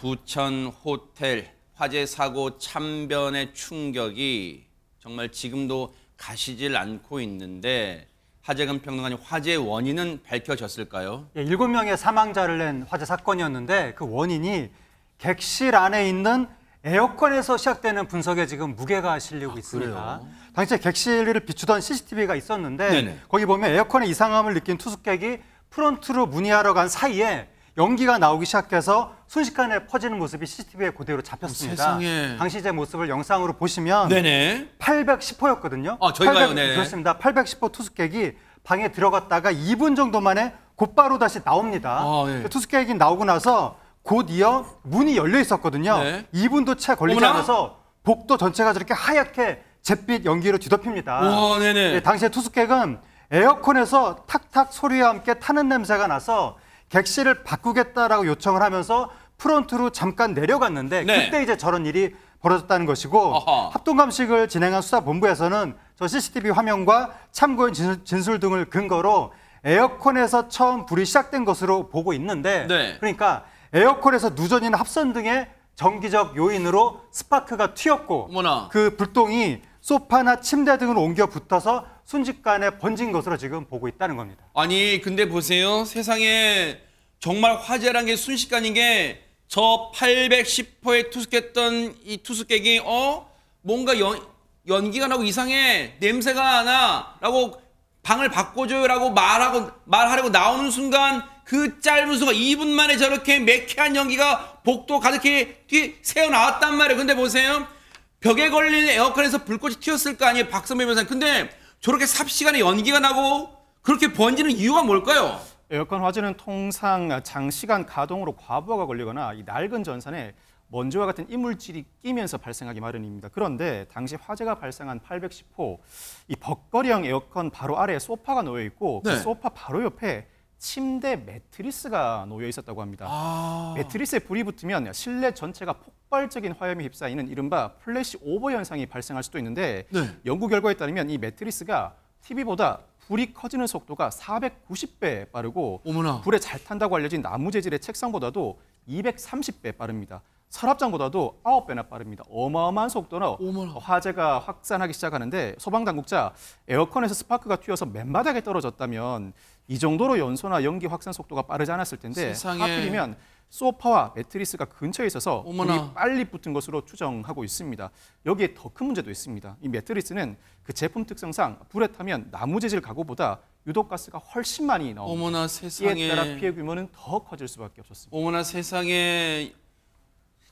부천 호텔 화재 사고 참변의 충격이 정말 지금도 가시질 않고 있는데 화재근 평론가님 화재 원인은 밝혀졌을까요? 예, 명의 사망자를 낸 화재 사건이었는데 그 원인이 객실 안에 있는 에어컨에서 시작되는 분석에 지금 무게가 실리고 아, 있습니다. 당시에 객실을 비추던 CCTV가 있었는데 네네. 거기 보면 에어컨의 이상함을 느낀 투숙객이 프론트로 문의하러 간 사이에 연기가 나오기 시작해서 순식간에 퍼지는 모습이 CCTV에 그대로 잡혔습니다. 세상에. 당시 제 모습을 영상으로 보시면 네네. 810호였거든요. 아, 저희가요. 800, 네. 그렇습니다. 810호 투숙객이 방에 들어갔다가 2분 정도 만에 곧바로 다시 나옵니다. 아, 네. 투숙객이 나오고 나서 곧 이어 문이 열려 있었거든요. 네. 2분도 채 걸리지 어머나? 않아서 복도 전체가 저렇게 하얗게 잿빛 연기로 뒤덮입니다. 와, 네네. 네, 예, 당시에 투숙객은 에어컨에서 탁탁 소리와 함께 타는 냄새가 나서 객실을 바꾸겠다라고 요청을 하면서 프론트로 잠깐 내려갔는데 네. 그때 이제 저런 일이 벌어졌다는 것이고 어허. 합동감식을 진행한 수사본부에서는 저 CCTV 화면과 참고인 진술, 진술, 등을 근거로 에어컨에서 처음 불이 시작된 것으로 보고 있는데 네. 그러니까 에어컨에서 누전이나 합선 등의 전기적 요인으로 스파크가 튀었고 어머나. 그 불똥이 소파나 침대 등으 옮겨 붙어서 순식간에 번진 것으로 지금 보고 있다는 겁니다. 아니 근데 보세요 세상에 정말 화제란 게 순식간인 게 저 810호에 투숙했던 이 투숙객이 어 뭔가 연, 연기가 나고 이상해 냄새가 나라고 방을 바꿔줘요라고 말하고 말하려고 나오는 순간 그 짧은 순간 2분 만에 저렇게 매캐한 연기가 복도 가득히 뛰, 새어 나왔단 말이에요. 근데 보세요. 벽에 걸린 에어컨에서 불꽃이 튀었을 거 아니에요. 박선배 변호사님. 근데 저렇게 삽시간에 연기가 나고 그렇게 번지는 이유가 뭘까요? 에어컨 화재는 통상 장시간 가동으로 과부하가 걸리거나 이 낡은 전선에 먼지와 같은 이물질이 끼면서 발생하기 마련입니다. 그런데 당시 화재가 발생한 810호 이 벅거리형 에어컨 바로 아래에 소파가 놓여 있고 그 네. 그 소파 바로 옆에 침대 매트리스가 놓여 있었다고 합니다. 아... 매트리스에 불이 붙으면 실내 전체가 폭발적인 화염에 휩싸이는 이른바 플래시 오버 현상이 발생할 수도 있는데 네. 연구 결과에 따르면 이 매트리스가 TV보다 불이 커지는 속도가 490배 빠르고 어머나. 불에 잘 탄다고 알려진 나무 재질의 책상보다도 230배 빠릅니다. 서랍장보다도 아홉 배나 빠릅니다. 어마어마한 속도로 어머나. 화재가 확산하기 시작하는데 소방 당국자 에어컨에서 스파크가 튀어서 맨바닥에 떨어졌다면 이 정도로 연소나 연기 확산 속도가 빠르지 않았을 텐데 세상에. 하필이면 소파와 매트리스가 근처에 있어서 어머나. 빨리 붙은 것으로 추정하고 있습니다. 여기에 더 큰 문제도 있습니다. 이 매트리스는 그 제품 특성상 불에 타면 나무 재질 가구보다 유독가스가 훨씬 많이 나옵니다. 어머나 세상에. 이에 따라 피해 규모는 더 커질 수밖에 없었습니다. 어머나 세상에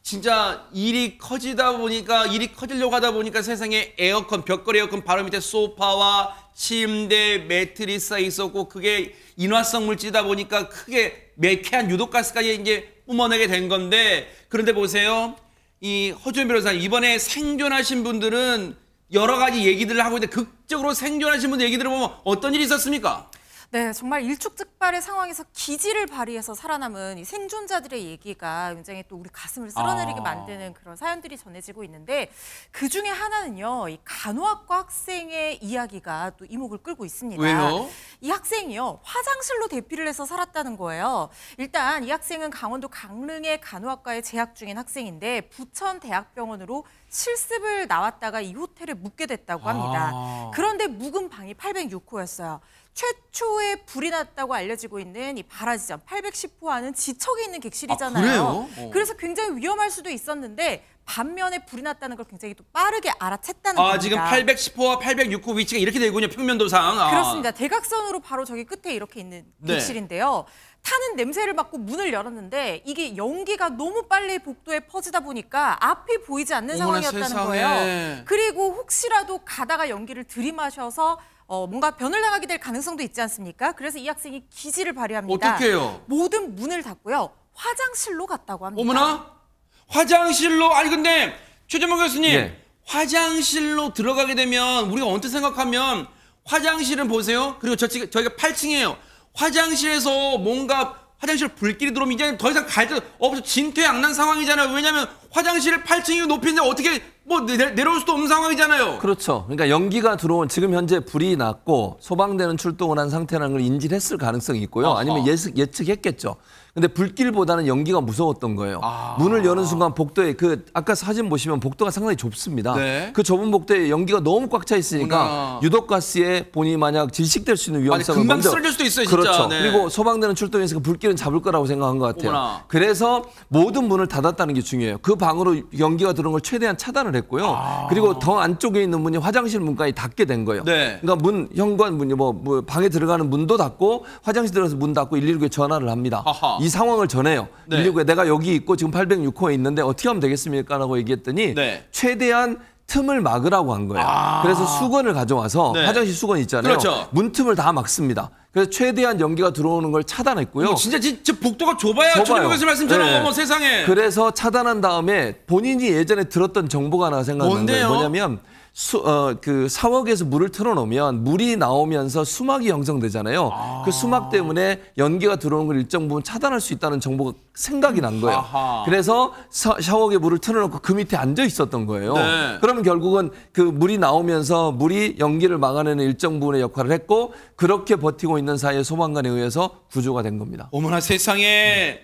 진짜 일이 커지다 보니까 일이 커지려고 하다 보니까 세상에 에어컨 벽걸이 에어컨 바로 밑에 소파와 침대 매트리스가 있었고 그게 인화성 물질이다 보니까 크게 매캐한 유독가스까지 이제 뿜어내게 된 건데 그런데 보세요 이 허준 변호사 이번에 생존하신 분들은 여러 가지 얘기들을 하고 있는데 극적으로 생존하신 분들 얘기 들어보면 어떤 일이 있었습니까? 네, 정말 일촉즉발의 상황에서 기지를 발휘해서 살아남은 이 생존자들의 얘기가 굉장히 또 우리 가슴을 쓸어내리게 아. 만드는 그런 사연들이 전해지고 있는데 그 중에 하나는요, 이 간호학과 학생의 이야기가 또 이목을 끌고 있습니다. 왜요? 이 학생이요, 화장실로 대피를 해서 살았다는 거예요. 일단 이 학생은 강원도 강릉의 간호학과에 재학 중인 학생인데 부천 대학병원으로 실습을 나왔다가 이 호텔에 묵게 됐다고 합니다. 아. 그런데 묵은 방이 806호였어요. 최초의 불이 났다고 알려지고 있는 이 바라지점 810호와는 지척에 있는 객실이잖아요. 아, 어. 그래서 굉장히 위험할 수도 있었는데 반면에 불이 났다는 걸 굉장히 또 빠르게 알아챘다는 아, 겁니다. 지금 810호와 806호 위치가 이렇게 되군요. 평면도상. 아. 그렇습니다. 대각선으로 바로 저기 끝에 이렇게 있는 네. 객실인데요. 네. 타는 냄새를 맡고 문을 열었는데 이게 연기가 너무 빨리 복도에 퍼지다 보니까 앞이 보이지 않는 상황이었다는 세상에. 거예요. 그리고 혹시라도 가다가 연기를 들이마셔서 어, 뭔가 변을 당하게될 가능성도 있지 않습니까? 그래서 이 학생이 기지를 발휘합니다. 어떻게요? 모든 문을 닫고요. 화장실로 갔다고 합니다. 어머나? 화장실로 아니 근데 최재명 교수님 네. 화장실로 들어가게 되면 우리가 언뜻 생각하면 화장실은 보세요. 그리고 저, 저희가 8층이에요. 화장실에서 뭔가 화장실 불길이 들어오면 이제더 이상 갈데 없어 진퇴양난 상황이잖아요. 왜냐면 화장실 8층이 높이는데 어떻게 뭐 내, 려올 수도 없는 상황이잖아요. 그렇죠. 그러니까 연기가 들어온 지금 현재 불이 났고 소방대는 출동을 한 상태라는 걸 인지했을 가능성이 있고요. 아하. 아니면 예측, 예측했겠죠. 근데 불길보다는 연기가 무서웠던 거예요. 아. 문을 여는 순간 복도에 그 아까 사진 보시면 복도가 상당히 좁습니다. 네. 그 좁은 복도에 연기가 너무 꽉 차 있으니까 유독 가스에 본인이 만약 질식될 수 있는 위험성이 금방 먼저 쓰러질 수도 있어요, 그렇죠. 네. 그리고 소방대는 출동해서 그 불길은 잡을 거라고 생각한 것 같아요. 어머나. 그래서 모든 문을 닫았다는 게 중요해요. 그 방으로 연기가 들어온 걸 최대한 차단을 했고요. 아. 그리고 더 안쪽에 있는 문이 화장실 문까지 닫게 된 거예요. 네. 그러니까 문 현관 문이 뭐, 뭐 방에 들어가는 문도 닫고 화장실 들어가서 문 닫고 119에 전화를 합니다. 아하. 이 상황을 전해요. 네. 119에 내가 여기 있고 지금 806호에 있는데 어떻게 하면 되겠습니까라고 얘기했더니 네. 최대한 틈을 막으라고 한 거예요. 아 그래서 수건을 가져와서 네. 화장실 수건 있잖아요. 그렇죠. 문틈을 다 막습니다. 그래서 최대한 연기가 들어오는 걸 차단했고요. 어, 진짜 진짜 복도가 좁아요. 천호교수 말씀처럼 네. 어머 세상에. 그래서 차단한 다음에 본인이 예전에 들었던 정보가 하나 생각난 는데 뭐냐면 수, 어, 그사옥에서 물을 틀어놓으면 물이 나오면서 수막이 형성되잖아요. 아. 그 수막 때문에 연기가 들어오는 걸 일정 부분 차단할 수 있다는 정보가 생각이 난 거예요. 아하. 그래서 샤워기에 물을 틀어놓고 그 밑에 앉아 있었던 거예요. 네. 그러면 결국은 그 물이 나오면서 물이 연기를 막아내는 일정 부분의 역할을 했고 그렇게 버티고 있는 사이에 소방관에 의해서 구조가 된 겁니다. 어머나 세상에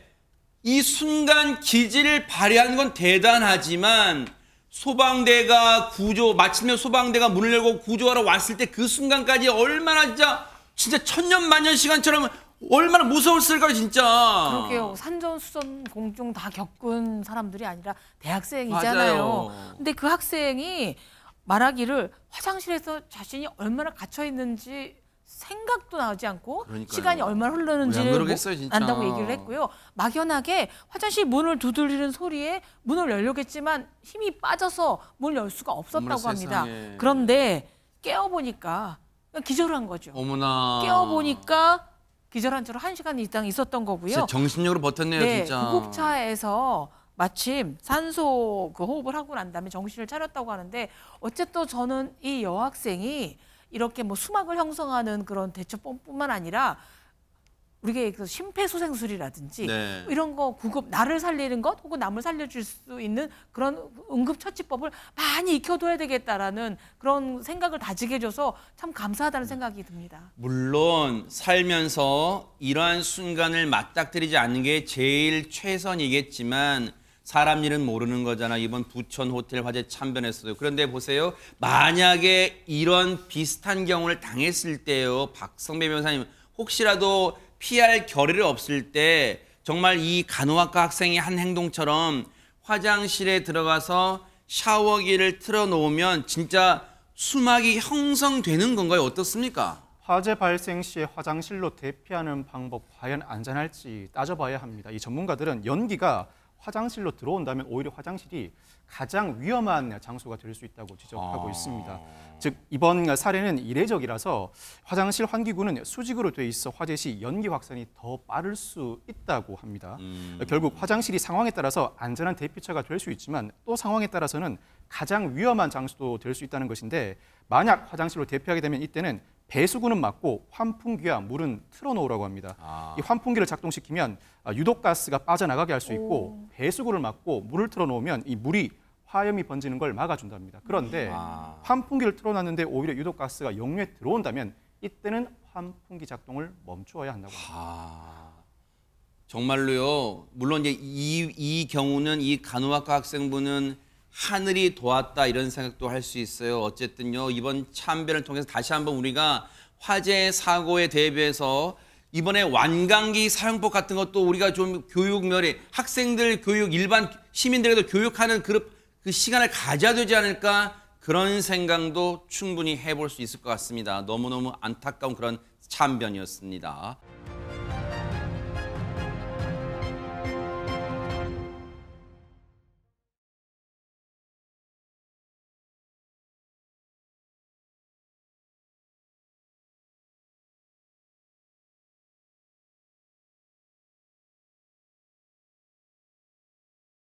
이 순간 기질을 발휘한 건 대단하지만 소방대가 구조 마침내 소방대가 문을 열고 구조하러 왔을 때 그 순간까지 얼마나 진짜 진짜 천년 만년 시간처럼 얼마나 무서웠을까요 진짜. 그러게요. 산전수전 공중 다 겪은 사람들이 아니라 대학생이잖아요. 맞아요. 근데 그 학생이 말하기를 화장실에서 자신이 얼마나 갇혀 있는지 생각도 나지 않고 그러니까요. 시간이 얼마나 흘르는지를 뭐 안다고 얘기를 했고요. 막연하게 화장실 문을 두드리는 소리에 문을 열려겠지만 힘이 빠져서 문을 열 수가 없었다고 합니다. 세상에. 그런데 깨어보니까 기절한 거죠. 어머나. 깨어보니까 기절한 채로 1 시간 이상 있었던 거고요. 정신력으로 버텼네요, 네, 진짜. 구급차에서 마침 산소 그 호흡을 하고 난 다음에 정신을 차렸다고 하는데 어쨌든 저는 이 여학생이 이렇게 뭐 수막을 형성하는 그런 대처법뿐만 아니라 우리의 그 심폐소생술이라든지 네. 이런 거 구급 나를 살리는 것 혹은 남을 살려줄 수 있는 그런 응급처치법을 많이 익혀둬야 되겠다라는 그런 생각을 다지게 해줘서 참 감사하다는 생각이 듭니다. 물론 살면서 이러한 순간을 맞닥뜨리지 않는 게 제일 최선이겠지만 사람 일은 모르는 거잖아. 이번 부천 호텔 화재 참변했어요. 그런데 보세요. 만약에 이런 비슷한 경우를 당했을 때요. 박성배 변호사님 혹시라도 피할 겨의를 없을 때 정말 이 간호학과 학생이 한 행동처럼 화장실에 들어가서 샤워기를 틀어놓으면 진짜 수막이 형성되는 건가요? 어떻습니까? 화재 발생 시에 화장실로 대피하는 방법 과연 안전할지 따져봐야 합니다. 이 전문가들은 연기가 화장실로 들어온다면 오히려 화장실이 가장 위험한 장소가 될 수 있다고 지적하고 아... 있습니다. 즉 이번 사례는 이례적이라서 화장실 환기구는 수직으로 돼 있어 화재 시 연기 확산이 더 빠를 수 있다고 합니다. 음... 결국 화장실이 상황에 따라서 안전한 대피처가 될 수 있지만 또 상황에 따라서는 가장 위험한 장소도 될 수 있다는 것인데 만약 화장실로 대피하게 되면 이때는 배수구는 막고 환풍기와 물은 틀어놓으라고 합니다. 아. 이 환풍기를 작동시키면 아, 유독가스가 빠져나가게 할 수 있고 오. 배수구를 막고 물을 틀어놓으면 이 물이 화염이 번지는 걸 막아준답니다. 그런데 아. 환풍기를 틀어놨는데 오히려 유독가스가 영류에 들어온다면 이때는 환풍기 작동을 멈추어야 한다고 합니다. 아. 정말로요. 물론 이제 이, 이 경우는 이 간호학과 학생분은 하늘이 도왔다 이런 생각도 할 수 있어요. 어쨌든요 이번 참변을 통해서 다시 한번 우리가 화재 사고에 대비해서 이번에 완강기 사용법 같은 것도 우리가 좀 교육 면에 학생들 교육 일반 시민들에도 교육하는 그런 그 시간을 가져야 되지 않을까 그런 생각도 충분히 해볼 수 있을 것 같습니다. 너무너무 안타까운 그런 참변이었습니다.